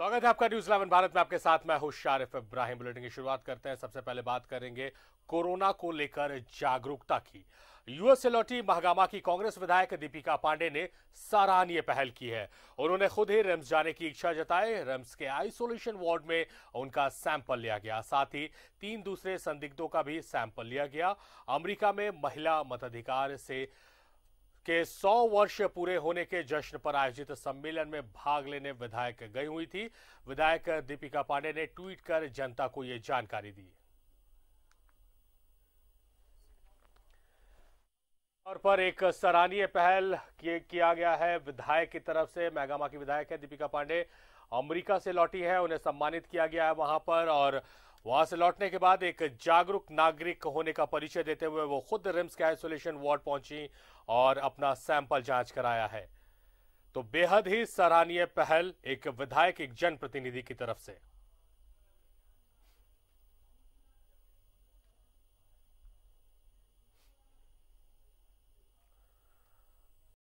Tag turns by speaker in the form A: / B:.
A: स्वागत है आपका न्यूज इलेवन भारत में आपके साथ मैं हूं शारिफ इब्राहिम बुलेटिन की शुरुआत करते हैं सबसे पहले बात करेंगे कोरोना को लेकर जागरूकता की यूएस से लौटी महागामा की कांग्रेस विधायक दीपिका पांडे ने सराहनीय पहल की है उन्होंने खुद ही रिम्स जाने की इच्छा जताई रिम्स के आइसोलेशन वार्ड में उनका सैंपल लिया गया साथ ही तीन दूसरे संदिग्धों का भी सैंपल लिया गया अमरीका में महिला मताधिकार से के 100 वर्ष पूरे होने के जश्न पर आयोजित सम्मेलन में भाग लेने विधायक गई हुई थी विधायक दीपिका पांडे ने ट्वीट कर जनता को यह जानकारी दी और पर एक सराहनीय पहल किया गया है विधायक की तरफ से मैगामा की विधायक है दीपिका पांडे अमेरिका से लौटी है उन्हें सम्मानित किया गया है वहां पर और वहां से लौटने के बाद एक जागरूक नागरिक होने का परिचय देते हुए वो खुद रिम्स के आइसोलेशन वार्ड पहुंची और अपना सैंपल जांच कराया है तो बेहद ही सराहनीय पहल एक विधायक एक जनप्रतिनिधि की तरफ से